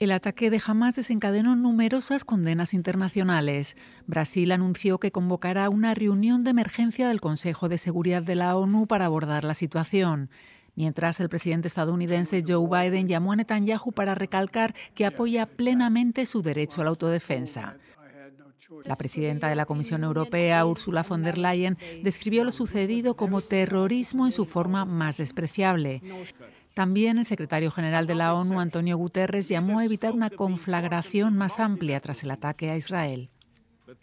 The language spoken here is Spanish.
El ataque de Hamas desencadenó numerosas condenas internacionales. Brasil anunció que convocará una reunión de emergencia del Consejo de Seguridad de la ONU para abordar la situación. Mientras el presidente estadounidense Joe Biden llamó a Netanyahu para recalcar que apoya plenamente su derecho a la autodefensa. La presidenta de la Comisión Europea, Ursula von der Leyen, describió lo sucedido como terrorismo en su forma más despreciable. También el secretario general de la ONU, Antonio Guterres, llamó a evitar una conflagración más amplia tras el ataque a Israel. Pues,